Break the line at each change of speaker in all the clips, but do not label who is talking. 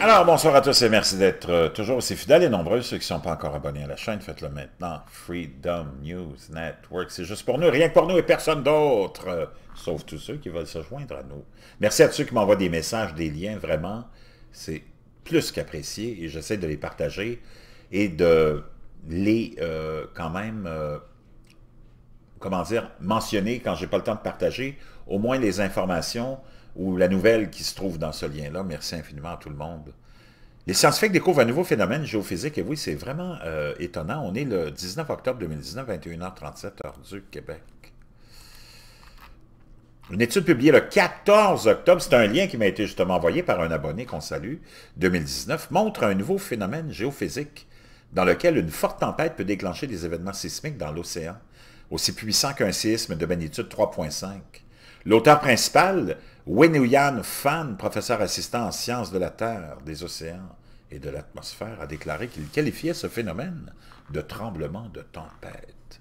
Alors, bonsoir à tous et merci d'être euh, toujours aussi fidèles et nombreux. Ceux qui ne sont pas encore abonnés à la chaîne, faites-le maintenant. Freedom News Network, c'est juste pour nous, rien que pour nous et personne d'autre, euh, sauf tous ceux qui veulent se joindre à nous. Merci à tous ceux qui m'envoient des messages, des liens, vraiment, c'est plus qu'apprécié et j'essaie de les partager et de les, euh, quand même, comment dire, mentionner quand n'ai pas le temps de partager, au moins les informations ou la nouvelle qui se trouve dans ce lien-là. Merci infiniment à tout le monde. Les scientifiques découvrent un nouveau phénomène géophysique, et oui, c'est vraiment euh, étonnant. On est le 19 octobre 2019, 21h37, heure du Québec. Une étude publiée le 14 octobre, c'est un lien qui m'a été justement envoyé par un abonné qu'on salue, 2019, montre un nouveau phénomène géophysique dans lequel une forte tempête peut déclencher des événements sismiques dans l'océan, aussi puissant qu'un séisme de magnitude 3.5. L'auteur principal, Wenuyan Fan, professeur assistant en sciences de la Terre, des océans et de l'atmosphère, a déclaré qu'il qualifiait ce phénomène de tremblement de tempête.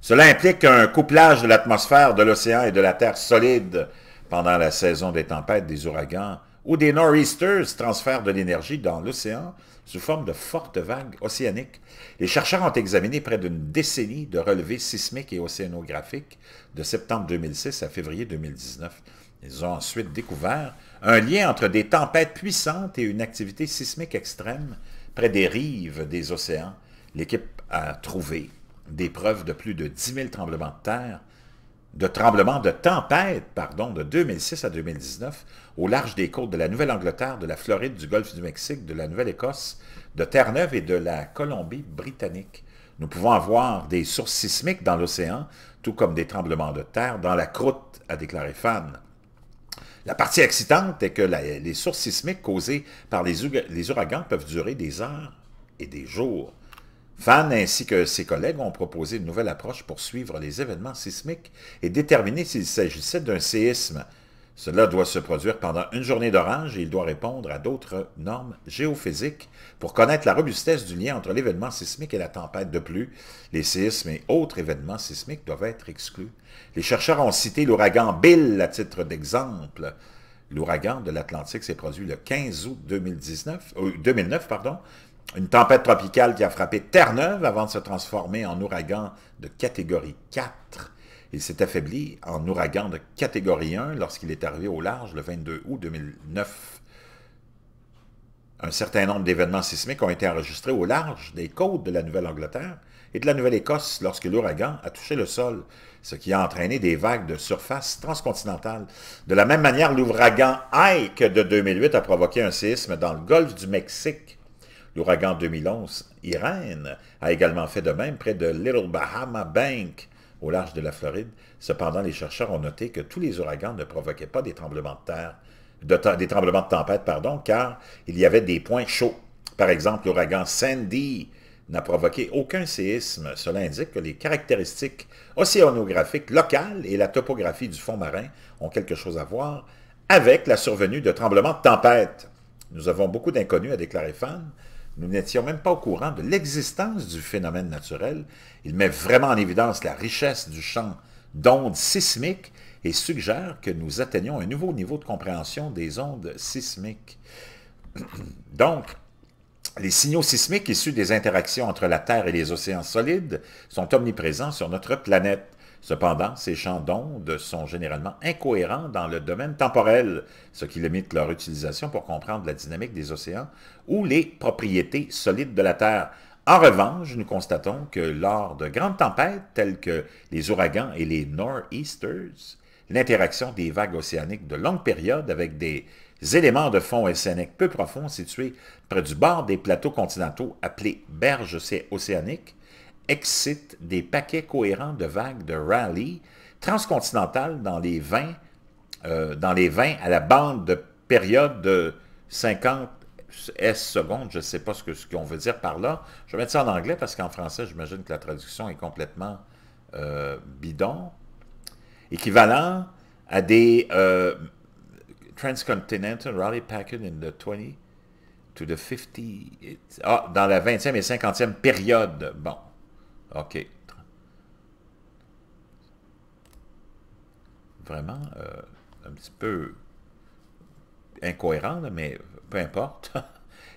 Cela implique un couplage de l'atmosphère, de l'océan et de la Terre solide pendant la saison des tempêtes, des ouragans où des nor'easters transfèrent de l'énergie dans l'océan sous forme de fortes vagues océaniques. Les chercheurs ont examiné près d'une décennie de relevés sismiques et océanographiques de septembre 2006 à février 2019. Ils ont ensuite découvert un lien entre des tempêtes puissantes et une activité sismique extrême près des rives des océans. L'équipe a trouvé des preuves de plus de 10 000 tremblements de terre de tremblements de tempête, pardon, de 2006 à 2019, au large des côtes de la Nouvelle-Angleterre, de la Floride, du Golfe du Mexique, de la Nouvelle-Écosse, de Terre-Neuve et de la Colombie-Britannique. Nous pouvons avoir des sources sismiques dans l'océan, tout comme des tremblements de terre dans la croûte, a déclaré Fan. La partie excitante est que les sources sismiques causées par les ouragans peuvent durer des heures et des jours. Fan ainsi que ses collègues ont proposé une nouvelle approche pour suivre les événements sismiques et déterminer s'il s'agissait d'un séisme. Cela doit se produire pendant une journée d'orange et il doit répondre à d'autres normes géophysiques pour connaître la robustesse du lien entre l'événement sismique et la tempête. De pluie, les séismes et autres événements sismiques doivent être exclus. Les chercheurs ont cité l'ouragan Bill à titre d'exemple. L'ouragan de l'Atlantique s'est produit le 15 août 2019, 2009, euh, pardon, une tempête tropicale qui a frappé Terre-Neuve avant de se transformer en ouragan de catégorie 4. Il s'est affaibli en ouragan de catégorie 1 lorsqu'il est arrivé au large le 22 août 2009. Un certain nombre d'événements sismiques ont été enregistrés au large des côtes de la Nouvelle-Angleterre et de la Nouvelle-Écosse lorsque l'ouragan a touché le sol, ce qui a entraîné des vagues de surface transcontinentale. De la même manière, l'ouragan Ike de 2008 a provoqué un séisme dans le golfe du Mexique L'ouragan 2011, Irène, a également fait de même près de Little Bahama Bank, au large de la Floride. Cependant, les chercheurs ont noté que tous les ouragans ne provoquaient pas des tremblements de terre, des tremblements de tempête, pardon, car il y avait des points chauds. Par exemple, l'ouragan Sandy n'a provoqué aucun séisme. Cela indique que les caractéristiques océanographiques locales et la topographie du fond marin ont quelque chose à voir avec la survenue de tremblements de tempête. Nous avons beaucoup d'inconnus, à déclarer Fan. Nous n'étions même pas au courant de l'existence du phénomène naturel. Il met vraiment en évidence la richesse du champ d'ondes sismiques et suggère que nous atteignons un nouveau niveau de compréhension des ondes sismiques. Donc, les signaux sismiques issus des interactions entre la Terre et les océans solides sont omniprésents sur notre planète. Cependant, ces champs d'ondes sont généralement incohérents dans le domaine temporel, ce qui limite leur utilisation pour comprendre la dynamique des océans ou les propriétés solides de la Terre. En revanche, nous constatons que lors de grandes tempêtes telles que les ouragans et les nor'easters, l'interaction des vagues océaniques de longue période avec des éléments de fond océanique peu profonds situés près du bord des plateaux continentaux appelés berges océaniques excite des paquets cohérents de vagues de rallye transcontinentales dans les 20, euh, dans les 20 à la bande de période de 50 S secondes, je ne sais pas ce qu'on ce veut dire par là. Je vais mettre ça en anglais parce qu'en français, j'imagine que la traduction est complètement euh, bidon. Équivalent à des euh, Transcontinental Rally in the 20 to the 50... Ah, dans la 20e et 50e période. Bon, OK. Vraiment euh, un petit peu incohérent, mais peu importe.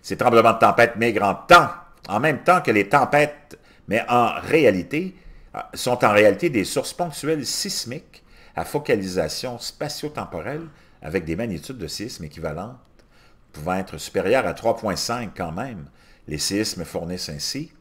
Ces tremblements de tempête migrent en temps, en même temps que les tempêtes, mais en réalité, euh, sont en réalité des sources ponctuelles sismiques à focalisation spatio-temporelle avec des magnitudes de séisme équivalentes pouvant être supérieures à 3.5 quand même. Les séismes fournissent ainsi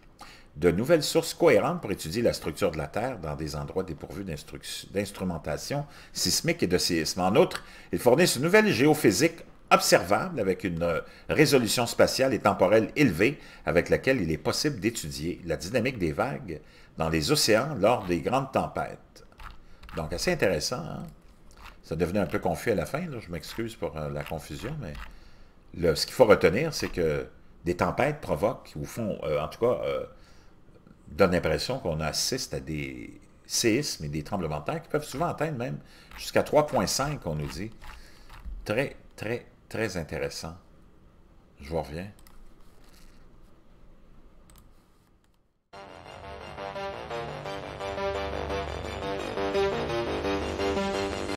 de nouvelles sources cohérentes pour étudier la structure de la Terre dans des endroits dépourvus d'instrumentation sismique et de séisme. En outre, ils fournissent une nouvelle géophysique observable avec une euh, résolution spatiale et temporelle élevée avec laquelle il est possible d'étudier la dynamique des vagues dans les océans lors des grandes tempêtes. Donc, assez intéressant. Hein? Ça devenait un peu confus à la fin, je m'excuse pour euh, la confusion, mais le, ce qu'il faut retenir, c'est que des tempêtes provoquent, ou font, euh, en tout cas, donne l'impression qu'on assiste à des séismes et des tremblements de terre qui peuvent souvent atteindre même jusqu'à 3,5, on nous dit. Très, très, très intéressant. Je vous reviens.